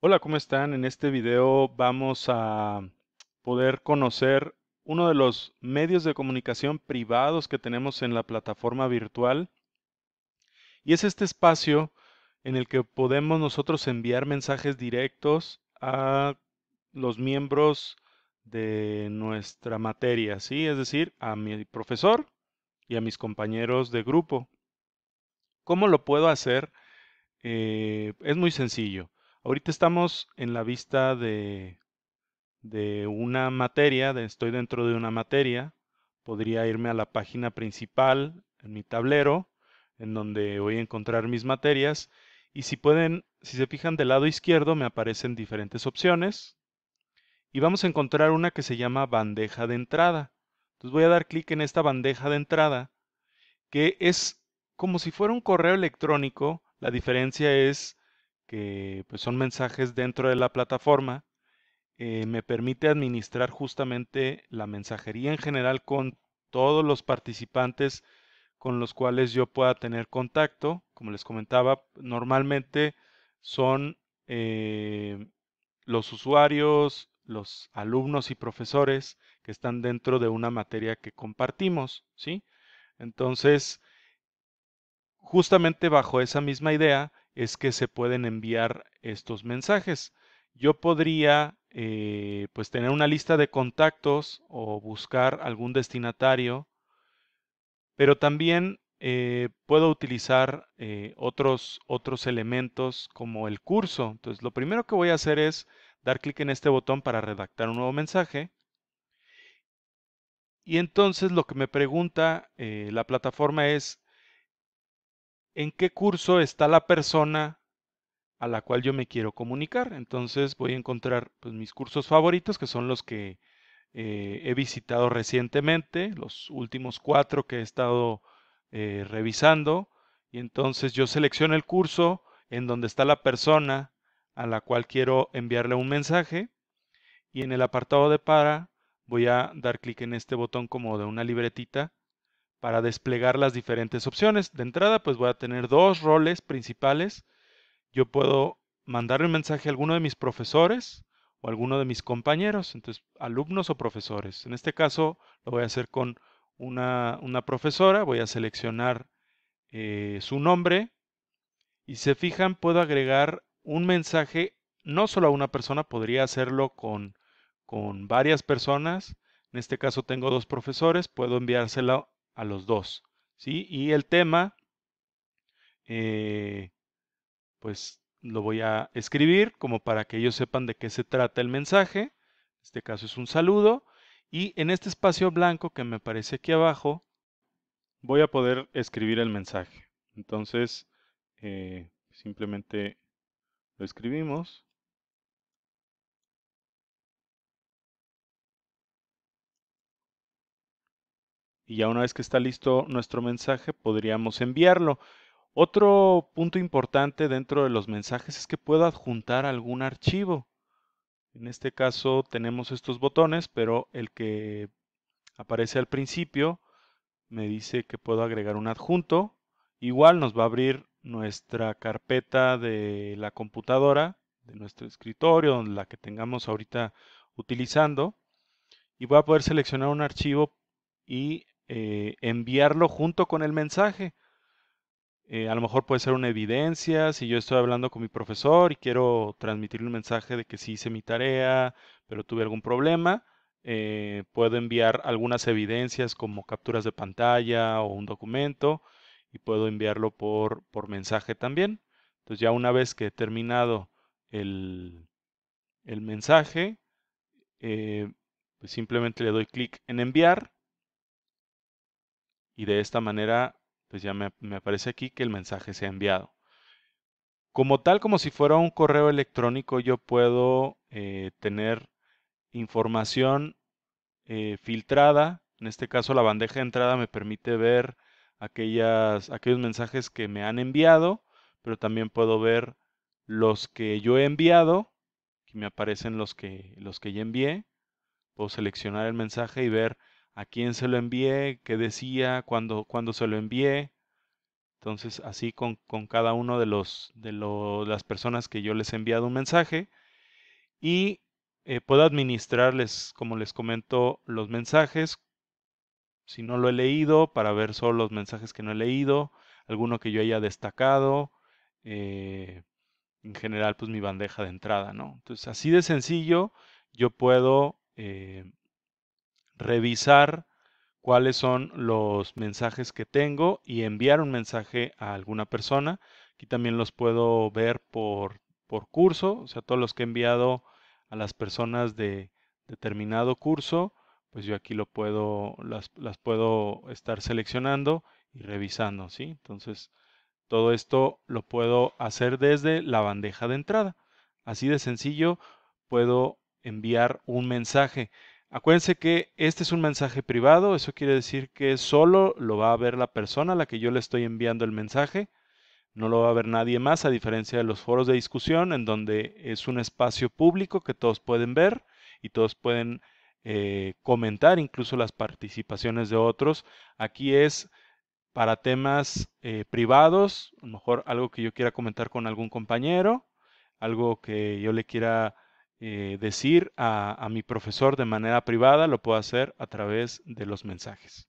Hola, ¿cómo están? En este video vamos a poder conocer uno de los medios de comunicación privados que tenemos en la plataforma virtual. Y es este espacio en el que podemos nosotros enviar mensajes directos a los miembros de nuestra materia, ¿sí? Es decir, a mi profesor y a mis compañeros de grupo. ¿Cómo lo puedo hacer? Eh, es muy sencillo. Ahorita estamos en la vista de, de una materia, de, estoy dentro de una materia. Podría irme a la página principal en mi tablero, en donde voy a encontrar mis materias. Y si pueden, si se fijan del lado izquierdo, me aparecen diferentes opciones. Y vamos a encontrar una que se llama bandeja de entrada. Entonces voy a dar clic en esta bandeja de entrada, que es como si fuera un correo electrónico. La diferencia es que pues, son mensajes dentro de la plataforma, eh, me permite administrar justamente la mensajería en general con todos los participantes con los cuales yo pueda tener contacto. Como les comentaba, normalmente son eh, los usuarios, los alumnos y profesores que están dentro de una materia que compartimos, ¿sí? Entonces, justamente bajo esa misma idea, es que se pueden enviar estos mensajes. Yo podría eh, pues tener una lista de contactos o buscar algún destinatario, pero también eh, puedo utilizar eh, otros, otros elementos como el curso. Entonces lo primero que voy a hacer es dar clic en este botón para redactar un nuevo mensaje. Y entonces lo que me pregunta la plataforma es, en qué curso está la persona a la cual yo me quiero comunicar. Entonces voy a encontrar pues, mis cursos favoritos, que son los que eh, he visitado recientemente, los últimos cuatro que he estado eh, revisando. Y entonces yo selecciono el curso en donde está la persona a la cual quiero enviarle un mensaje. Y en el apartado de para voy a dar clic en este botón como de una libretita para desplegar las diferentes opciones. De entrada, pues voy a tener dos roles principales. Yo puedo mandar un mensaje a alguno de mis profesores o alguno de mis compañeros, entonces alumnos o profesores. En este caso lo voy a hacer con una, profesora, voy a seleccionar eh, su nombre y se fijan, puedo agregar un mensaje no solo a una persona, podría hacerlo con, con varias personas. En este caso tengo dos profesores, puedo enviárselo a los dos. ¿sí? Y el tema, eh, pues lo voy a escribir como para que ellos sepan de qué se trata el mensaje. En este caso es un saludo. Y en este espacio blanco que me parece aquí abajo, voy a poder escribir el mensaje. Entonces, eh, simplemente lo escribimos. y ya una vez que está listo nuestro mensaje podríamos enviarlo. Otro punto importante dentro de los mensajes es que puedo adjuntar algún archivo. En este caso tenemos estos botones, pero el que aparece al principio me dice que puedo agregar un adjunto. Igual nos va a abrir nuestra carpeta de la computadora, de nuestro escritorio, la que tengamos ahorita utilizando. Y voy a poder seleccionar un archivo y eh, enviarlo junto con el mensaje. Eh, a lo mejor puede ser una evidencia, si yo estoy hablando con mi profesor y quiero transmitirle un mensaje de que sí hice mi tarea, pero tuve algún problema, eh, puedo enviar algunas evidencias como capturas de pantalla o un documento y puedo enviarlo por, por mensaje también. Entonces ya una vez que he terminado el, mensaje, pues simplemente le doy clic en enviar y de esta manera pues ya me, aparece aquí que el mensaje se ha enviado. Como tal, como si fuera un correo electrónico, yo puedo eh, tener información eh, filtrada. En este caso, la bandeja de entrada me permite ver aquellas, aquellos mensajes que me han enviado, pero también puedo ver los que yo he enviado. Aquí me aparecen los que, los que ya envié. Puedo seleccionar el mensaje y ver a quién se lo envié, qué decía, cuándo, se lo envié. Entonces, así con, cada uno de, los, de las personas que yo les he enviado un mensaje. Y eh, puedo administrarles, como les comento, los mensajes. Si no lo he leído, para ver solo los mensajes que no he leído, alguno que yo haya destacado. Eh, en general, pues mi bandeja de entrada, ¿no? Entonces, así de sencillo, yo puedo eh, revisar cuáles son los mensajes que tengo y enviar un mensaje a alguna persona. Aquí también los puedo ver por, por curso, o sea, todos los que he enviado a las personas de determinado curso, pues yo aquí lo puedo, las, las puedo estar seleccionando y revisando, ¿sí? Entonces, todo esto lo puedo hacer desde la bandeja de entrada. Así de sencillo puedo enviar un mensaje. Acuérdense que este es un mensaje privado, eso quiere decir que solo lo va a ver la persona a la que yo le estoy enviando el mensaje, no lo va a ver nadie más, a diferencia de los foros de discusión, en donde es un espacio público que todos pueden ver y todos pueden eh, comentar incluso las participaciones de otros. Aquí es para temas eh, privados, a lo mejor algo que yo quiera comentar con algún compañero, algo que yo le quiera eh, decir a, a mi profesor de manera privada, lo puedo hacer a través de los mensajes.